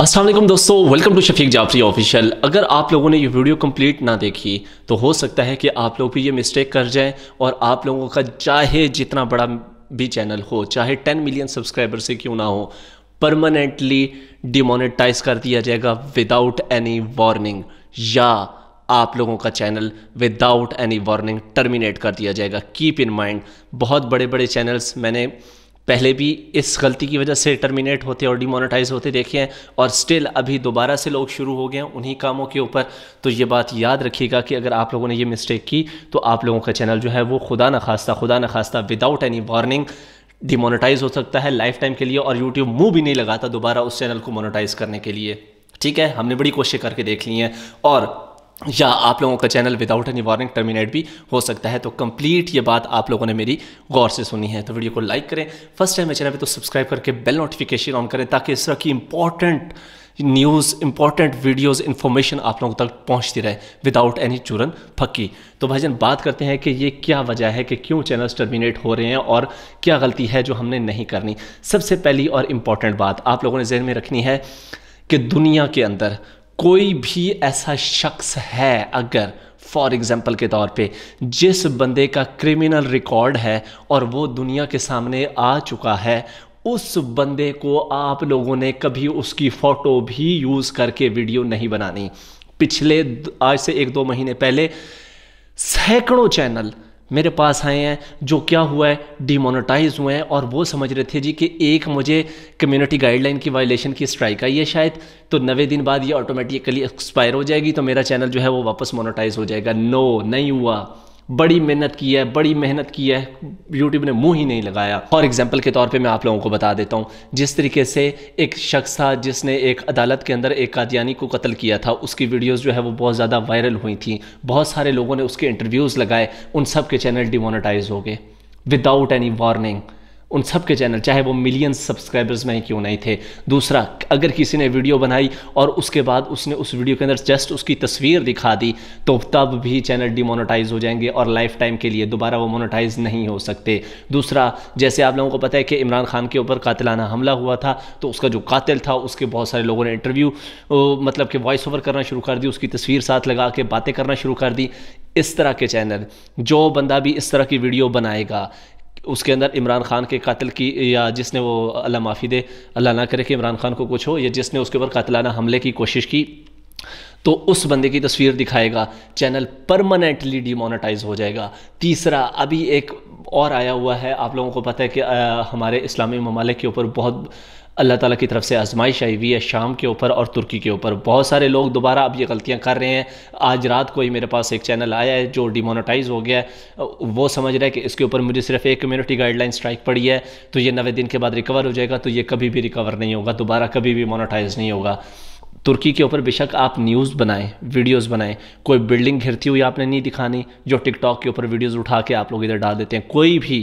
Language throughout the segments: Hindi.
असलम दोस्तों welcome to Shafiq Jafri official अगर आप लोगों ने ये वीडियो कंप्लीट ना देखी तो हो सकता है कि आप लोग भी ये मिस्टेक कर जाएं और आप लोगों का चाहे जितना बड़ा भी चैनल हो चाहे 10 मिलियन सब्सक्राइबर से क्यों ना हो परमानेंटली डिमोनेटाइज कर दिया जाएगा विदाउट एनी वार्निंग या आप लोगों का channel without any warning terminate कर दिया जाएगा कीप इन माइंड बहुत बड़े बड़े चैनल्स मैंने पहले भी इस गलती की वजह से टर्मिनेट होते और डिमोनेटाइज होते देखे हैं और स्टिल अभी दोबारा से लोग शुरू हो गए हैं उन्हीं कामों के ऊपर तो ये बात याद रखिएगा कि अगर आप लोगों ने ये मिस्टेक की तो आप लोगों का चैनल जो है वो खुदा न खास्ता खुदा न खास्ता विदाउट एनी वार्निंग डिमोनेटाइज हो सकता है लाइफ टाइम के लिए और यूट्यूब मुंह भी नहीं लगाता दोबारा उस चैनल को मोनेटाइज करने के लिए ठीक है हमने बड़ी कोशिश करके देख ली है और या आप लोगों का channel without any warning terminate भी हो सकता है तो कंप्लीट ये बात आप लोगों ने मेरी गौर से सुनी है तो वीडियो को लाइक करें फर्स्ट टाइम मेरे चैनल पे तो सब्सक्राइब करके बेल नोटिफिकेशन ऑन करें ताकि इस तरह की important news important videos information आप लोगों तक पहुंचती रहे विदाउट एनी चूरन फक्की तो भाईजान बात करते हैं कि ये क्या वजह है कि क्यों चैनल्स टर्मिनेट हो रहे हैं और क्या गलती है जो हमने नहीं करनी सबसे पहली और इम्पॉर्टेंट बात आप लोगों ने जहन में रखनी है कि दुनिया के अंदर कोई भी ऐसा शख्स है अगर फॉर एग्ज़ाम्पल के तौर पे जिस बंदे का क्रिमिनल रिकॉर्ड है और वो दुनिया के सामने आ चुका है उस बंदे को आप लोगों ने कभी उसकी फ़ोटो भी यूज़ करके वीडियो नहीं बनानी पिछले आज से एक दो महीने पहले सैकड़ों चैनल मेरे पास आए हैं जो क्या हुआ है डिमोनेटाइज हुए हैं और वो समझ रहे थे जी कि एक मुझे कम्युनिटी गाइडलाइन की वायलेशन की स्ट्राइक आई है शायद तो नवे दिन बाद ये ऑटोमेटिकली एक्सपायर हो जाएगी तो मेरा चैनल जो है वो वापस मोनोटाइज़ हो जाएगा नो नहीं हुआ बड़ी मेहनत की है बड़ी मेहनत की है यूट्यूब ने मुंह ही नहीं लगाया फॉर एग्जाम्पल के तौर पे मैं आप लोगों को बता देता हूँ जिस तरीके से एक शख्स था जिसने एक अदालत के अंदर एक कादियानी को कत्ल किया था उसकी वीडियोस जो है वो बहुत ज़्यादा वायरल हुई थी बहुत सारे लोगों ने उसके इंटरव्यूज़ लगाए उन सब के चैनल डिमोनेटाइज हो गए विदाउट एनी वार्निंग उन सब के चैनल चाहे वो मिलियन सब्सक्राइबर्स में क्यों नहीं थे दूसरा अगर किसी ने वीडियो बनाई और उसके बाद उसने उस वीडियो के अंदर जस्ट उसकी तस्वीर दिखा दी तो तब भी चैनल डिमोनेटाइज हो जाएंगे और लाइफ टाइम के लिए दोबारा वो मोनेटाइज नहीं हो सकते दूसरा जैसे आप लोगों को पता है कि इमरान खान के ऊपर कातिलाना हमला हुआ था तो उसका जो कातिल था उसके बहुत सारे लोगों ने इंटरव्यू मतलब कि वॉइस ओवर करना शुरू कर दी उसकी तस्वीर साथ लगा के बातें करना शुरू कर दी इस तरह के चैनल जो बंदा भी इस तरह की वीडियो बनाएगा उसके अंदर इमरान खान के कतल की या जिसने वो अल्लाह माफ़ी दे अल्लाह ना करे कि इमरान खान को कुछ हो या जिसने उसके ऊपर कतलाना हमले की कोशिश की तो उस बंदे की तस्वीर दिखाएगा चैनल परमानेंटली डिमोनेटाइज हो जाएगा तीसरा अभी एक और आया हुआ है आप लोगों को पता है कि आ, हमारे इस्लामी ममालिक के ऊपर बहुत अल्लाह ताला की तरफ से आजमाइश आई हुई है शाम के ऊपर और तुर्की के ऊपर बहुत सारे लोग दोबारा अब ये गलतियाँ कर रहे हैं आज रात को ही मेरे पास एक चैनल आया है जो डिमोनेटाइज हो गया है वो समझ रहा है कि इसके ऊपर मुझे सिर्फ एक कम्युनिटी गाइडलाइन स्ट्राइक पड़ी है तो ये नवे दिन के बाद रिकवर हो जाएगा तो ये कभी भी रिकवर नहीं होगा दोबारा कभी भी मोनोटाइज नहीं होगा तुर्की के ऊपर बेशक आप न्यूज़ बनाएं वीडियोस बनाएं कोई बिल्डिंग घिरती हुई आपने नहीं दिखानी जो टिकटॉक के ऊपर वीडियोस उठा के आप लोग इधर डाल देते हैं कोई भी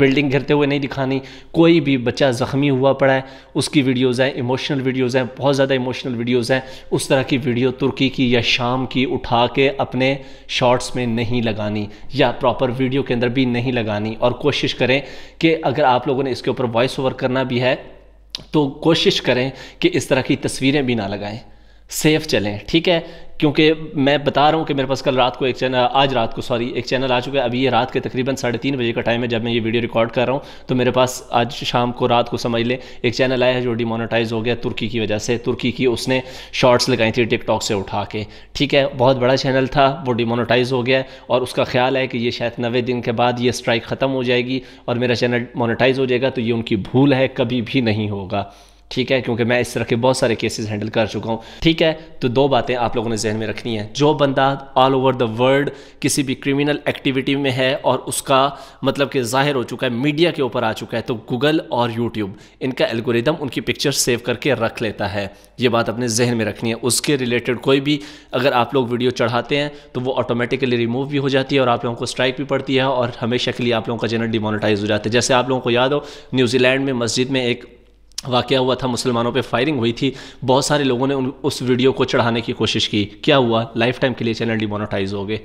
बिल्डिंग घिरते हुए नहीं दिखानी कोई भी बच्चा ज़ख्मी हुआ पड़ा है उसकी वीडियोज़ हैं इमोशनल वीडियोज़ हैं बहुत ज़्यादा इमोशनल वीडियोज़ हैं उस तरह की वीडियो तुर्की की या शाम की उठा के अपने शॉर्ट्स में नहीं लगानी या प्रॉपर वीडियो के अंदर भी नहीं लगानी और कोशिश करें कि अगर आप लोगों ने इसके ऊपर वॉइस ओवर करना भी है तो कोशिश करें कि इस तरह की तस्वीरें भी ना लगाएं सेफ चलें ठीक है क्योंकि मैं बता रहा हूँ कि मेरे पास कल रात को एक चैनल आज रात को सॉरी एक चैनल आ चुका है अभी ये रात के तकरीबन साढ़े तीन बजे का टाइम है जब मैं ये वीडियो रिकॉर्ड कर रहा हूँ तो मेरे पास आज शाम को रात को समझ लें एक चैनल आया है जो डिमोनेटाइज हो गया तुर्की की वजह से तुर्की की उसने शॉर्ट्स लगाई थी टिकटॉक से उठा के ठीक है बहुत बड़ा चैनल था वो डिमोनोटाइज़ हो गया और उसका ख्याल है कि ये शायद नवे दिन के बाद ये स्ट्राइक ख़त्म हो जाएगी और मेरा चैनल मोनोटाइज़ हो जाएगा तो ये उनकी भूल है कभी भी नहीं होगा ठीक है क्योंकि मैं इस तरह के बहुत सारे केसेस हैंडल कर चुका हूँ ठीक है तो दो बातें आप लोगों ने जहन में रखनी है जो बंदा ऑल ओवर द वर्ल्ड किसी भी क्रिमिनल एक्टिविटी में है और उसका मतलब कि जाहिर हो चुका है मीडिया के ऊपर आ चुका है तो गूगल और यूट्यूब इनका एल्गोरिदम उनकी पिक्चर सेव करके रख लेता है ये बात अपने जहन में रखनी है उसके रिलेटेड कोई भी अगर आप लोग वीडियो चढ़ाते हैं तो वो ऑटोमेटिकली रिमूव भी हो जाती है और आप लोगों को स्ट्राइक भी पड़ती है और हमेशा के लिए आप लोगों का चैनल डिमोनिटाइज हो जाता है जैसे आप लोगों को याद हो न्यूजीलैंड में मस्जिद में एक वाक़ हुआ था मुसलमानों पे फायरिंग हुई थी बहुत सारे लोगों ने उन उस वीडियो को चढ़ाने की कोशिश की क्या हुआ लाइफ टाइम के लिए चैनल डिमोनोटाइज हो गए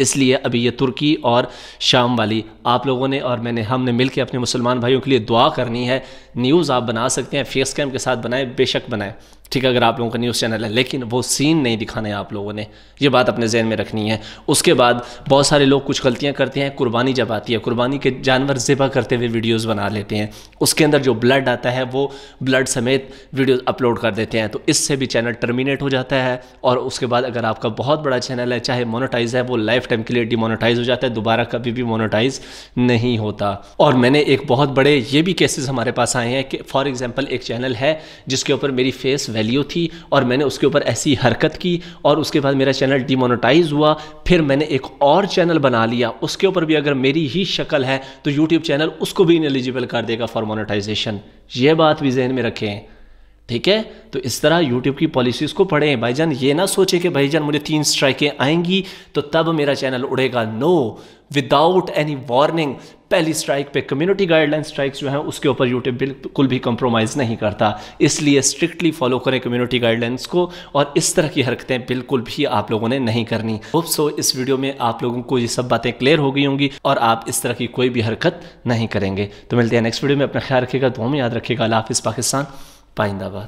इसलिए अभी ये तुर्की और शाम वाली आप लोगों ने और मैंने हमने मिलकर अपने मुसलमान भाइयों के लिए दुआ करनी है न्यूज़ आप बना सकते हैं फेस कैम के साथ बनाएं बेशक बनाएं ठीक है अगर आप लोगों का न्यूज़ चैनल है लेकिन वो सीन नहीं दिखाना है आप लोगों ने ये बात अपने जहन में रखनी है उसके बाद बहुत सारे लोग कुछ गलतियाँ करते हैं कुर्बानी जब आती है कुर्बानी के जानवर ज़िबा करते हुए वीडियोज़ बना लेते हैं उसके अंदर जो ब्लड आता है वो ब्लड समेत वीडियो अपलोड कर देते हैं तो इससे भी चैनल टर्मिनेट हो जाता है और उसके बाद अगर आपका बहुत बड़ा चैनल है चाहे मोनोटाइज है वो लाइव लाइफ टाइम के लिए डिमोनेटाइज हो जाता है दोबारा कभी भी मोनोटाइज नहीं होता और मैंने एक बहुत बड़े ये भी केसेस हमारे पास आए हैं कि फॉर एग्जाम्पल एक चैनल है जिसके ऊपर मेरी फेस वैल्यू थी और मैंने उसके ऊपर ऐसी हरकत की और उसके बाद मेरा चैनल डिमोनोटाइज हुआ फिर मैंने एक और चैनल बना लिया उसके ऊपर भी अगर मेरी ही शक्ल है तो यूट्यूब चैनल उसको भी इनएलिजिबल कर देगा फॉर मोनोटाइजेशन ये बात भी जहन में रखें ठीक है तो इस तरह यूट्यूब की पॉलिसीज को पढ़ें भाईजान ये ना सोचे कि भाईजान मुझे तीन स्ट्राइकें आएंगी तो तब मेरा चैनल उड़ेगा नो विदाउट एनी वार्निंग पहली स्ट्राइक पे कम्युनिटी गाइडलाइन स्ट्राइक्स जो हैं उसके ऊपर यूट्यूब बिल्कुल भी कंप्रोमाइज नहीं करता इसलिए स्ट्रिक्टली फॉलो करें कम्युनिटी गाइडलाइंस को और इस तरह की हरकतें बिल्कुल भी आप लोगों ने नहीं करनी होप सो इस वीडियो में आप लोगों को ये सब बातें क्लियर हो गई होंगी और आप इस तरह की कोई भी हरकत नहीं करेंगे तो मिलते हैं नेक्स्ट वीडियो में अपना ख्याल रखेगा दो में याद रखेगा अला हाफिज़ पाकिस्तान पाइंदाबाद